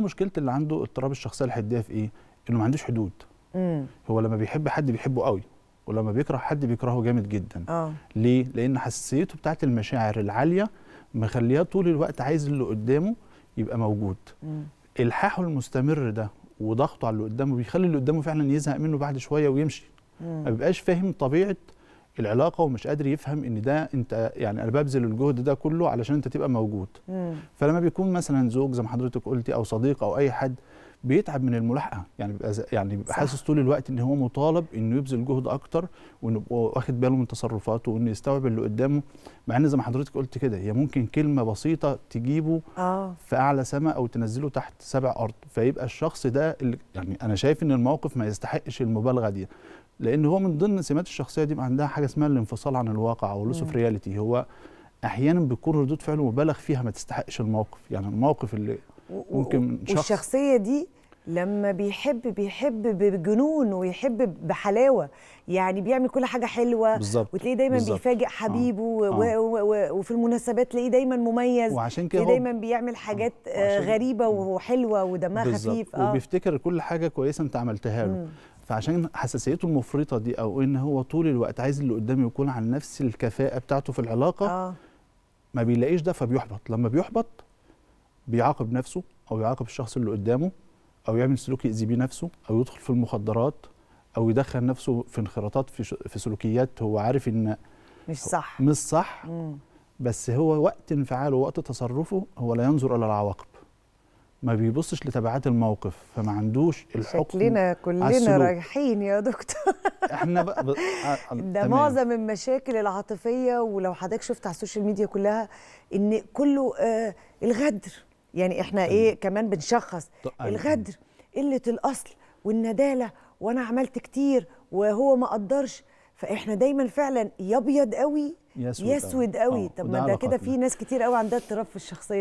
مشكله اللي عنده اضطراب الشخصيه الحديه في ايه انه ما عندوش حدود مم. هو لما بيحب حد بيحبه قوي ولما بيكره حد بيكرهه جامد جدا أوه. ليه لان حساسيته بتاعت المشاعر العاليه مخلياه طول الوقت عايز اللي قدامه يبقى موجود مم. الحاحه المستمر ده وضغطه على اللي قدامه بيخلي اللي قدامه فعلا يزهق منه بعد شويه ويمشي مم. ما بيبقاش فاهم طبيعه العلاقه ومش قادر يفهم ان ده انت يعني انا ببذل الجهد ده كله علشان انت تبقى موجود مم. فلما بيكون مثلا زوج زي ما حضرتك قلتي او صديق او اي حد بيتعب من الملاحقه يعني بيبقى يعني بيبقى حاسس طول الوقت ان هو مطالب انه يبذل جهد اكتر وانه واخد باله من تصرفاته وانه يستوعب اللي قدامه مع ان زي ما حضرتك قلت كده هي ممكن كلمه بسيطه تجيبه آه. في اعلى سماء او تنزله تحت سبع ارض فيبقى الشخص ده اللي يعني انا شايف ان الموقف ما يستحقش المبالغه دي لان هو من ضمن سمات الشخصيه دي عندها حاجه اسمها الانفصال عن الواقع او لوس اوف رياليتي هو احيانا بيكون ردود فعله مبالغ فيها ما تستحقش الموقف يعني الموقف اللي ممكن شخص والشخصيه دي لما بيحب بيحب بجنون ويحب بحلاوه يعني بيعمل كل حاجه حلوه بالزبط. وتلاقيه دايما بالزبط. بيفاجئ حبيبه آه. و... و... و... وفي المناسبات تلاقيه دايما مميز وعشان كده دايما بيعمل آه. حاجات آه. غريبه وحلوه ودمها خفيف اه وبيفتكر كل حاجه كويسه انت عملتها له فعشان حساسيته المفرطه دي او ان هو طول الوقت عايز اللي قدامه يكون على نفس الكفاءه بتاعته في العلاقه آه. ما بيلاقيش ده فبيحبط لما بيحبط بيعاقب نفسه او يعاقب الشخص اللي قدامه او يعمل سلوك يأذي بيه نفسه او يدخل في المخدرات او يدخل نفسه في انخراطات في في سلوكيات هو عارف ان مش صح مش صح مم. بس هو وقت انفعاله وقت تصرفه هو لا ينظر الى العواقب ما بيبصش لتبعات الموقف فما عندوش الحكم شكلنا كلنا رايحين يا دكتور احنا بقى ب... آه، آه، ده ده معظم المشاكل العاطفيه ولو حضرتك شفت على السوشيال ميديا كلها ان كله آه الغدر يعني احنا إيه تمام. ايه كمان بنشخص طيب. الغدر قله الاصل والنداله وانا عملت كتير وهو ما قدرش فاحنا دايما فعلا يا ابيض قوي يسود, اسود قوي, قوي. طب ما ده كده في ناس كتير قوي عندها اضطراب في الشخصيه